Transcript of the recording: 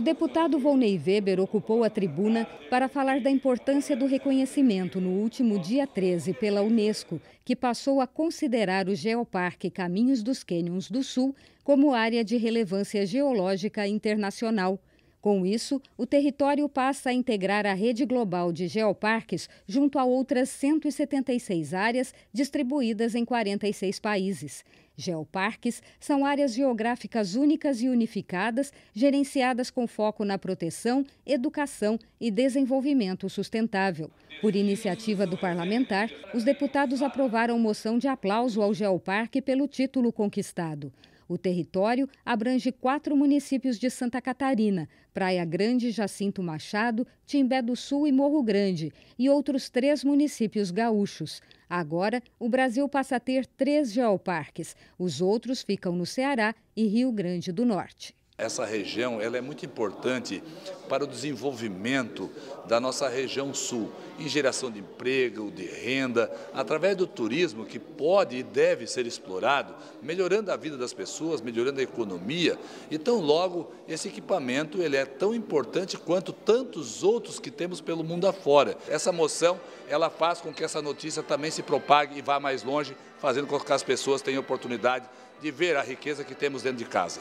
O deputado Volney Weber ocupou a tribuna para falar da importância do reconhecimento no último dia 13 pela Unesco, que passou a considerar o Geoparque Caminhos dos Cânions do Sul como área de relevância geológica internacional. Com isso, o território passa a integrar a rede global de geoparques junto a outras 176 áreas distribuídas em 46 países. Geoparques são áreas geográficas únicas e unificadas, gerenciadas com foco na proteção, educação e desenvolvimento sustentável. Por iniciativa do parlamentar, os deputados aprovaram moção de aplauso ao Geoparque pelo título conquistado. O território abrange quatro municípios de Santa Catarina: Praia Grande, Jacinto Machado, Timbé do Sul e Morro Grande, e outros três municípios gaúchos. Agora, o Brasil passa a ter três geoparques. Os outros ficam no Ceará e Rio Grande do Norte essa região ela é muito importante para o desenvolvimento da nossa região sul, em geração de emprego, de renda, através do turismo que pode e deve ser explorado, melhorando a vida das pessoas, melhorando a economia. Então, logo, esse equipamento ele é tão importante quanto tantos outros que temos pelo mundo afora. Essa moção ela faz com que essa notícia também se propague e vá mais longe, fazendo com que as pessoas tenham oportunidade de ver a riqueza que temos dentro de casa.